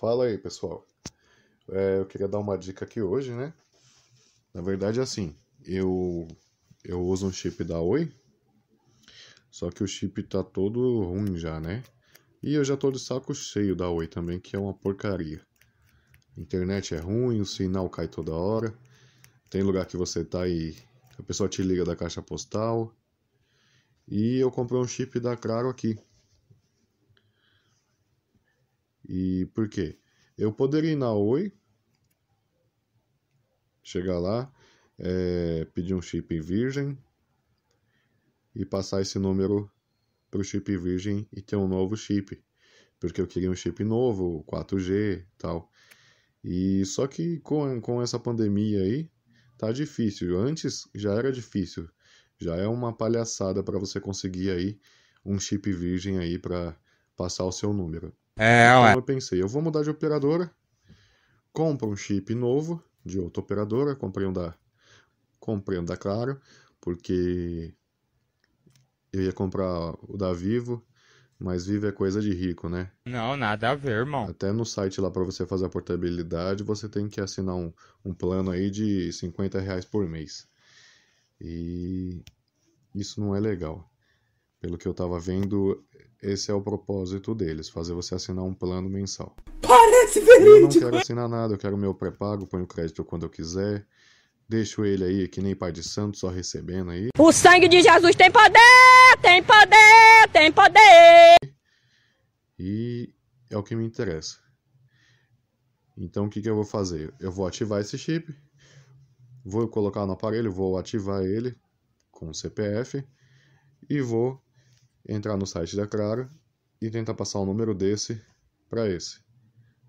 Fala aí, pessoal. É, eu queria dar uma dica aqui hoje, né? Na verdade, é assim, eu eu uso um chip da Oi, só que o chip tá todo ruim já, né? E eu já tô de saco cheio da Oi também, que é uma porcaria. A internet é ruim, o sinal cai toda hora. Tem lugar que você tá e a pessoa te liga da caixa postal. E eu comprei um chip da Claro aqui. E por quê? Eu poderia ir na Oi, chegar lá, é, pedir um chip virgem e passar esse número para o chip virgem e ter um novo chip, porque eu queria um chip novo, 4G tal. E só que com, com essa pandemia aí, tá difícil. Antes já era difícil, já é uma palhaçada para você conseguir aí um chip virgem aí para passar o seu número. É, ué. Então eu pensei, eu vou mudar de operadora, compro um chip novo de outra operadora, comprei um da, comprei um da Claro, porque eu ia comprar o da Vivo, mas Vivo é coisa de rico, né? Não, nada a ver, irmão. Até no site lá para você fazer a portabilidade, você tem que assinar um, um plano aí de 50 reais por mês. E isso não é legal. Pelo que eu tava vendo, esse é o propósito deles, fazer você assinar um plano mensal. Parece verídico! Eu não quero assinar nada, eu quero meu pré-pago, ponho crédito quando eu quiser. Deixo ele aí, que nem pai de santo, só recebendo aí. O sangue de Jesus tem poder! Tem poder! Tem poder! E é o que me interessa. Então o que, que eu vou fazer? Eu vou ativar esse chip, vou colocar no aparelho, vou ativar ele com o CPF e vou entrar no site da Claro e tentar passar o um número desse para esse,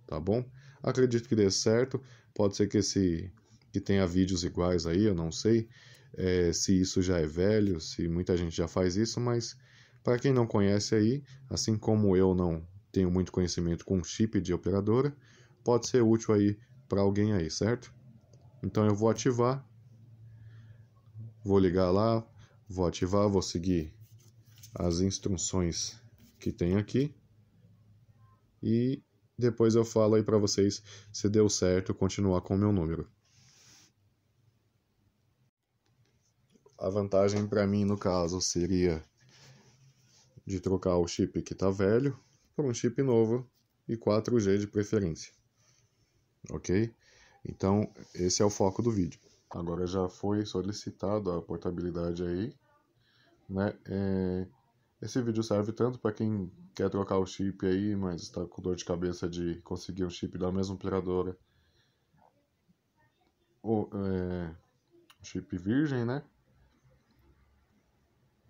tá bom? Acredito que dê certo, pode ser que esse que tenha vídeos iguais aí, eu não sei é, se isso já é velho, se muita gente já faz isso, mas para quem não conhece aí, assim como eu não tenho muito conhecimento com chip de operadora, pode ser útil aí para alguém aí, certo? Então eu vou ativar, vou ligar lá, vou ativar, vou seguir as instruções que tem aqui. E depois eu falo aí para vocês se deu certo continuar com o meu número. A vantagem para mim, no caso, seria de trocar o chip que está velho por um chip novo e 4G de preferência. Ok? Então, esse é o foco do vídeo. Agora já foi solicitado a portabilidade aí, né? É esse vídeo serve tanto para quem quer trocar o chip aí, mas está com dor de cabeça de conseguir um chip da mesma operadora. O, é, chip virgem, né?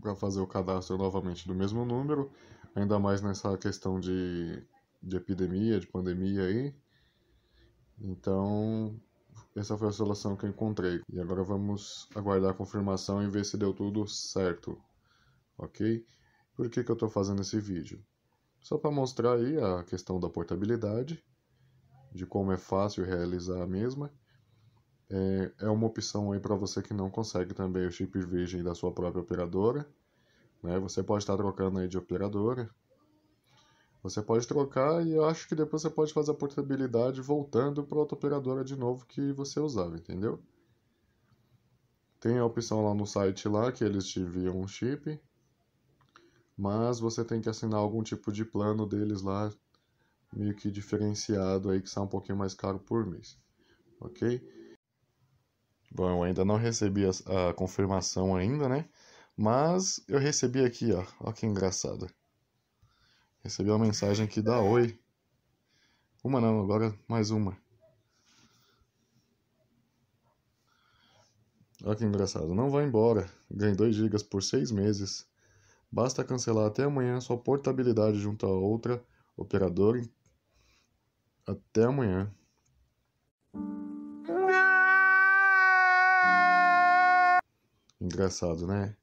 Para fazer o cadastro novamente do mesmo número, ainda mais nessa questão de, de epidemia, de pandemia aí. Então, essa foi a solução que eu encontrei. E agora vamos aguardar a confirmação e ver se deu tudo certo, ok? Por que, que eu estou fazendo esse vídeo? Só para mostrar aí a questão da portabilidade, de como é fácil realizar a mesma. É, é uma opção aí para você que não consegue também o chip virgem da sua própria operadora. Né? Você pode estar tá trocando aí de operadora. Você pode trocar e eu acho que depois você pode fazer a portabilidade voltando para outra operadora de novo que você usava, entendeu? Tem a opção lá no site lá que eles te enviam um chip mas você tem que assinar algum tipo de plano deles lá, meio que diferenciado aí, que sai um pouquinho mais caro por mês, ok? Bom, eu ainda não recebi a, a confirmação ainda, né? Mas eu recebi aqui, ó, ó que engraçado. Recebi uma mensagem aqui da Oi. Uma não, agora mais uma. Olha que engraçado. Não vai embora. Ganhei 2 GB por 6 meses. Basta cancelar até amanhã sua portabilidade junto a outra operadora. Até amanhã. Engraçado, né?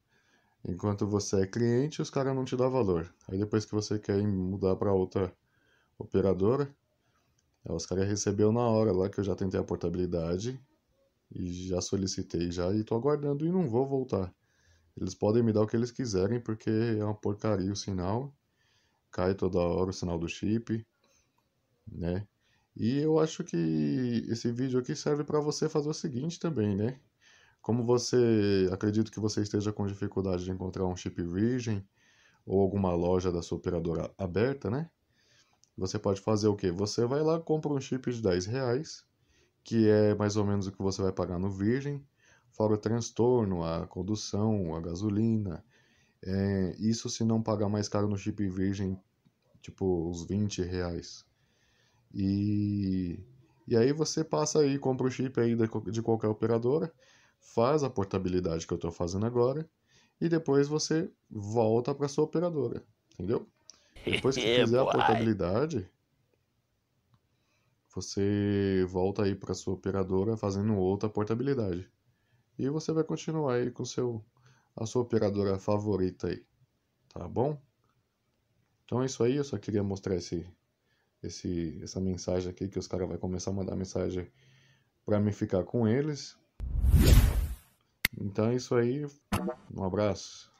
Enquanto você é cliente, os caras não te dão valor. Aí depois que você quer mudar para outra operadora, os caras recebeu na hora lá que eu já tentei a portabilidade e já solicitei já e tô aguardando e não vou voltar. Eles podem me dar o que eles quiserem, porque é uma porcaria o sinal. Cai toda hora o sinal do chip, né? E eu acho que esse vídeo aqui serve para você fazer o seguinte também, né? Como você acredito que você esteja com dificuldade de encontrar um chip virgem ou alguma loja da sua operadora aberta, né? Você pode fazer o que? Você vai lá, compra um chip de 10 reais, que é mais ou menos o que você vai pagar no virgem, fora o transtorno, a condução, a gasolina. É, isso se não pagar mais caro no chip virgem, tipo uns 20 reais. E, e aí você passa aí, compra o chip aí de, de qualquer operadora, faz a portabilidade que eu estou fazendo agora, e depois você volta para sua operadora, entendeu? Depois que é, fizer a portabilidade, você volta aí para sua operadora fazendo outra portabilidade. E você vai continuar aí com seu, a sua operadora favorita aí, tá bom? Então é isso aí, eu só queria mostrar esse, esse, essa mensagem aqui que os caras vão começar a mandar mensagem para mim ficar com eles. Então é isso aí, um abraço.